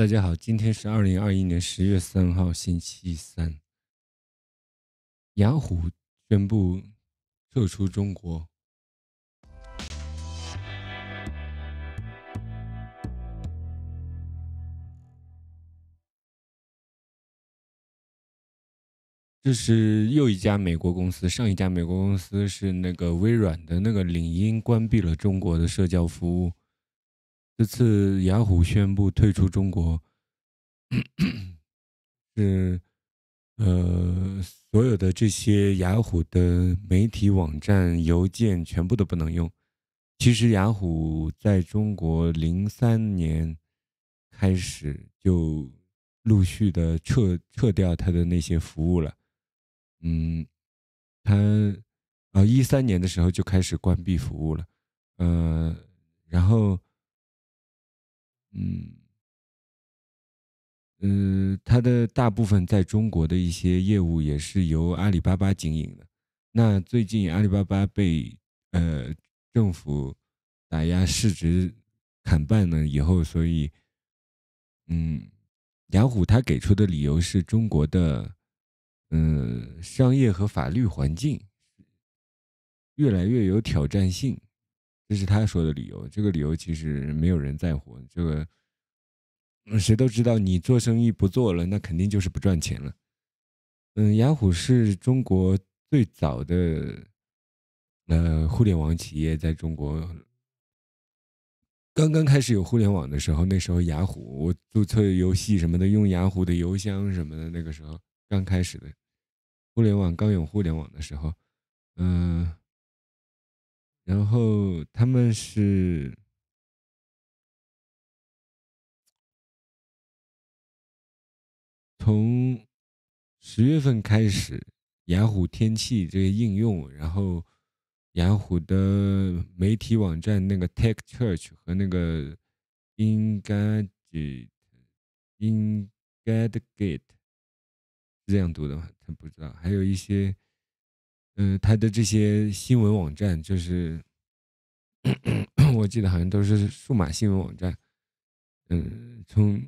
大家好，今天是二零二一年十月三号，星期三。雅虎宣布撤出中国，这是又一家美国公司。上一家美国公司是那个微软的那个领英关闭了中国的社交服务。这次雅虎宣布退出中国，是呃，所有的这些雅虎的媒体网站、邮件全部都不能用。其实雅虎在中国零三年开始就陆续的撤撤掉它的那些服务了，嗯，它呃一三年的时候就开始关闭服务了，嗯，然后。嗯嗯，它的大部分在中国的一些业务也是由阿里巴巴经营的。那最近阿里巴巴被呃政府打压，市值砍半呢以后，所以嗯，雅虎它给出的理由是中国的嗯商业和法律环境越来越有挑战性。这是他说的理由，这个理由其实没有人在乎。这个，谁都知道，你做生意不做了，那肯定就是不赚钱了。嗯，雅虎是中国最早的呃互联网企业，在中国刚刚开始有互联网的时候，那时候雅虎注册游戏什么的，用雅虎的邮箱什么的，那个时候刚开始的互联网，刚有互联网的时候，嗯。然后他们是从十月份开始，雅虎天气这个应用，然后雅虎的媒体网站那个 t e c h c h u r c h 和那个 Engadget，Engadget 是这样读的吗？他不知道，还有一些。嗯，他的这些新闻网站，就是我记得好像都是数码新闻网站。嗯，从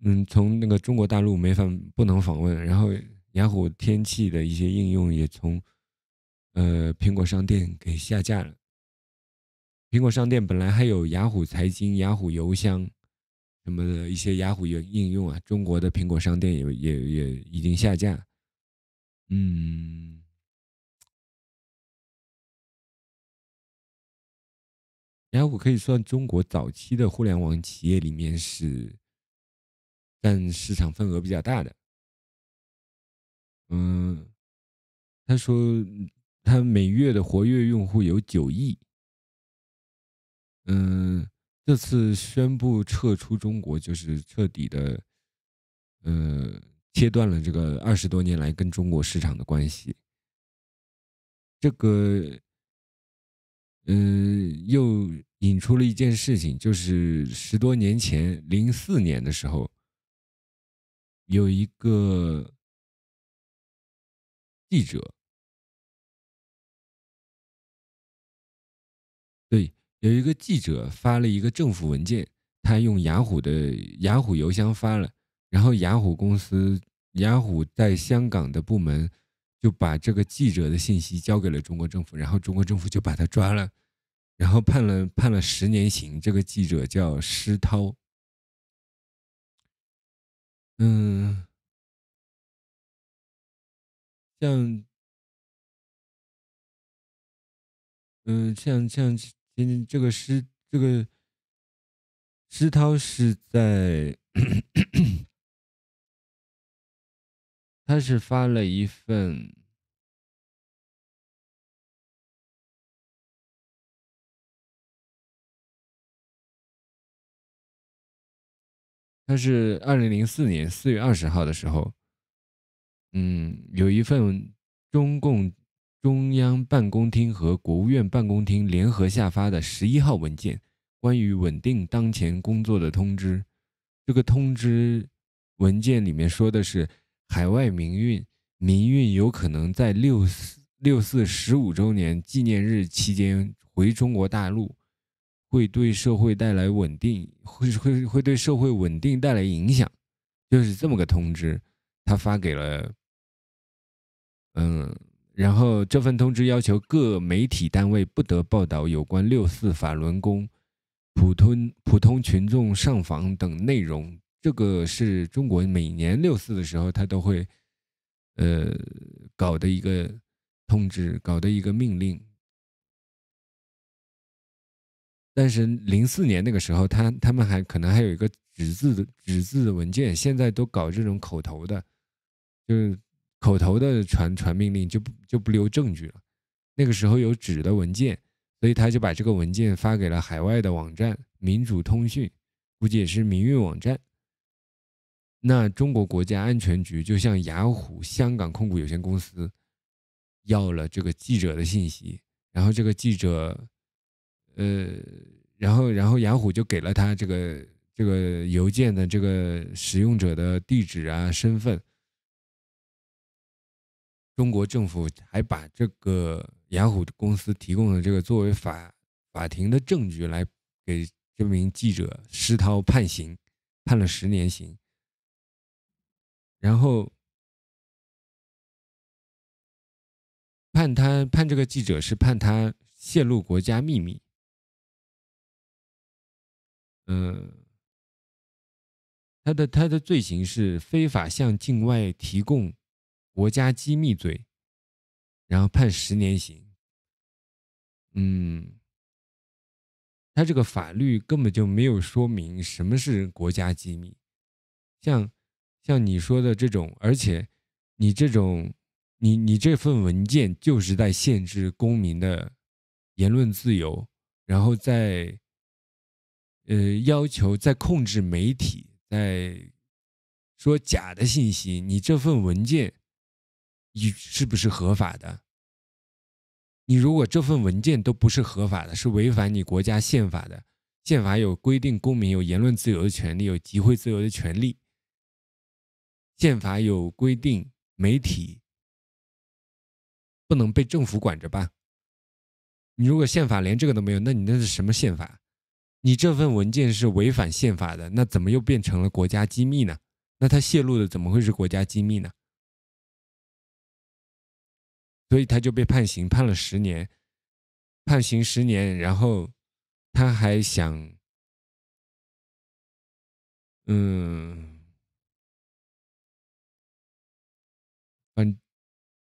嗯从那个中国大陆没法不能访问，然后雅虎天气的一些应用也从呃苹果商店给下架了。苹果商店本来还有雅虎财经、雅虎邮箱什么的一些雅虎应应用啊，中国的苹果商店也也也已经下架。嗯。然后我可以算中国早期的互联网企业里面是占市场份额比较大的。嗯，他说他每月的活跃用户有九亿。嗯，这次宣布撤出中国，就是彻底的，呃，切断了这个二十多年来跟中国市场的关系。这个。嗯，又引出了一件事情，就是十多年前，零四年的时候，有一个记者，对，有一个记者发了一个政府文件，他用雅虎的雅虎邮箱发了，然后雅虎公司，雅虎在香港的部门。就把这个记者的信息交给了中国政府，然后中国政府就把他抓了，然后判了判了十年刑。这个记者叫施涛，嗯，像，嗯，像像，今天这个施这个施涛是在。他是发了一份，他是二零零四年四月二十号的时候，嗯，有一份中共中央办公厅和国务院办公厅联合下发的十一号文件，关于稳定当前工作的通知。这个通知文件里面说的是。海外民运，民运有可能在六四六四十五周年纪念日期间回中国大陆，会对社会带来稳定，会会会对社会稳定带来影响，就是这么个通知，他发给了，嗯，然后这份通知要求各媒体单位不得报道有关六四法轮功、普通普通群众上访等内容。这个是中国每年六四的时候，他都会呃搞的一个通知，搞的一个命令。但是零四年那个时候，他他们还可能还有一个纸字的纸字的文件。现在都搞这种口头的，就是口头的传传命令，就不就不留证据了。那个时候有纸的文件，所以他就把这个文件发给了海外的网站民主通讯，估计也是民运网站。那中国国家安全局就向雅虎香港控股有限公司要了这个记者的信息，然后这个记者，呃，然后然后雅虎就给了他这个这个邮件的这个使用者的地址啊身份。中国政府还把这个雅虎公司提供的这个作为法法庭的证据来给这名记者施涛判刑，判了十年刑。然后判他判这个记者是判他泄露国家秘密。嗯，他的他的罪行是非法向境外提供国家机密罪，然后判十年刑。嗯，他这个法律根本就没有说明什么是国家机密，像。像你说的这种，而且你这种，你你这份文件就是在限制公民的言论自由，然后在呃要求在控制媒体，在说假的信息。你这份文件，你是不是合法的？你如果这份文件都不是合法的，是违反你国家宪法的。宪法有规定公民有言论自由的权利，有集会自由的权利。宪法有规定，媒体不能被政府管着吧？你如果宪法连这个都没有，那你那是什么宪法？你这份文件是违反宪法的，那怎么又变成了国家机密呢？那他泄露的怎么会是国家机密呢？所以他就被判刑，判了十年，判刑十年，然后他还想，嗯。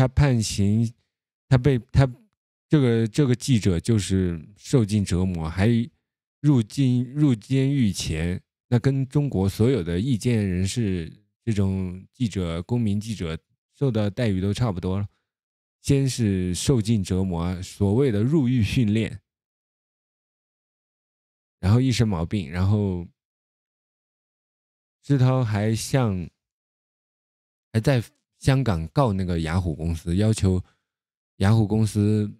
他判刑，他被他这个这个记者就是受尽折磨，还入进入监狱前，那跟中国所有的意见人士、这种记者、公民记者受的待遇都差不多了。先是受尽折磨，所谓的入狱训练，然后一身毛病，然后志涛还像还在。香港告那个雅虎公司，要求雅虎公司，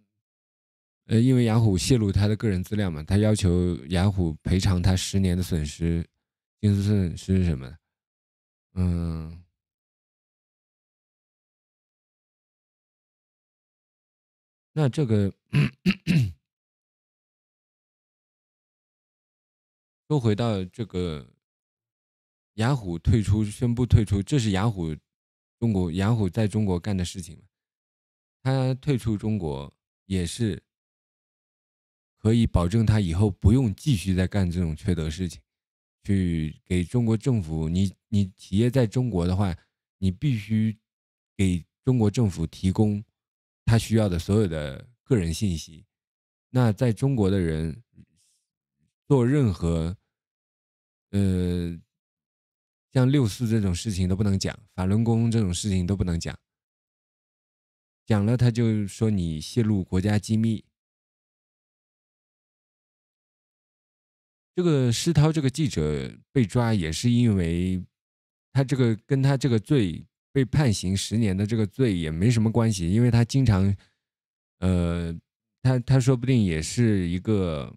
呃，因为雅虎泄露他的个人资料嘛，他要求雅虎赔偿他十年的损失，经济损失什么的。嗯，那这个说回到这个雅虎退出，宣布退出，这是雅虎。中国雅虎在中国干的事情，他退出中国也是可以保证他以后不用继续再干这种缺德事情，去给中国政府。你你企业在中国的话，你必须给中国政府提供他需要的所有的个人信息。那在中国的人做任何，呃。像六四这种事情都不能讲，法轮功这种事情都不能讲，讲了他就说你泄露国家机密。这个施涛这个记者被抓也是因为他这个跟他这个罪被判刑十年的这个罪也没什么关系，因为他经常，呃，他他说不定也是一个，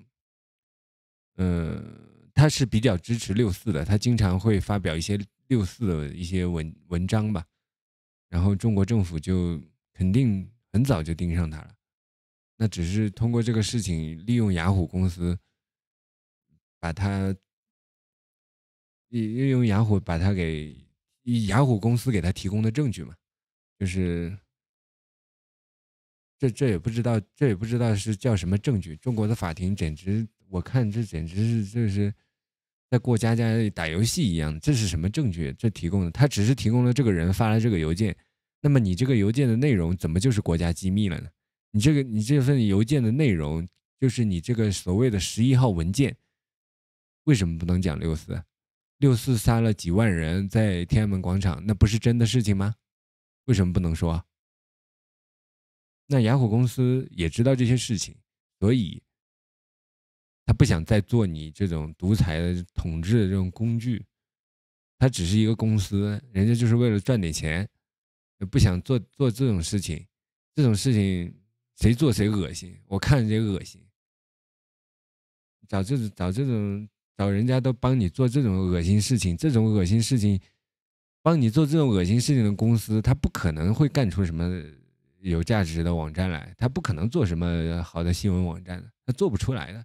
嗯。他是比较支持六四的，他经常会发表一些六四的一些文文章吧。然后中国政府就肯定很早就盯上他了。那只是通过这个事情，利用雅虎公司把他，利用雅虎把他给雅虎公司给他提供的证据嘛，就是这这也不知道这也不知道是叫什么证据。中国的法庭简直。我看这简直是就是在过家家、打游戏一样。这是什么证据？这提供的他只是提供了这个人发了这个邮件。那么你这个邮件的内容怎么就是国家机密了呢？你这个你这份邮件的内容就是你这个所谓的十一号文件，为什么不能讲六四？六四杀了几万人在天安门广场，那不是真的事情吗？为什么不能说？那雅虎公司也知道这些事情，所以。他不想再做你这种独裁的统治的这种工具，他只是一个公司，人家就是为了赚点钱，不想做做这种事情，这种事情谁做谁恶心，我看着也恶心。找这种找这种找人家都帮你做这种恶心事情，这种恶心事情帮你做这种恶心事情的公司，他不可能会干出什么有价值的网站来，他不可能做什么好的新闻网站的，他做不出来的。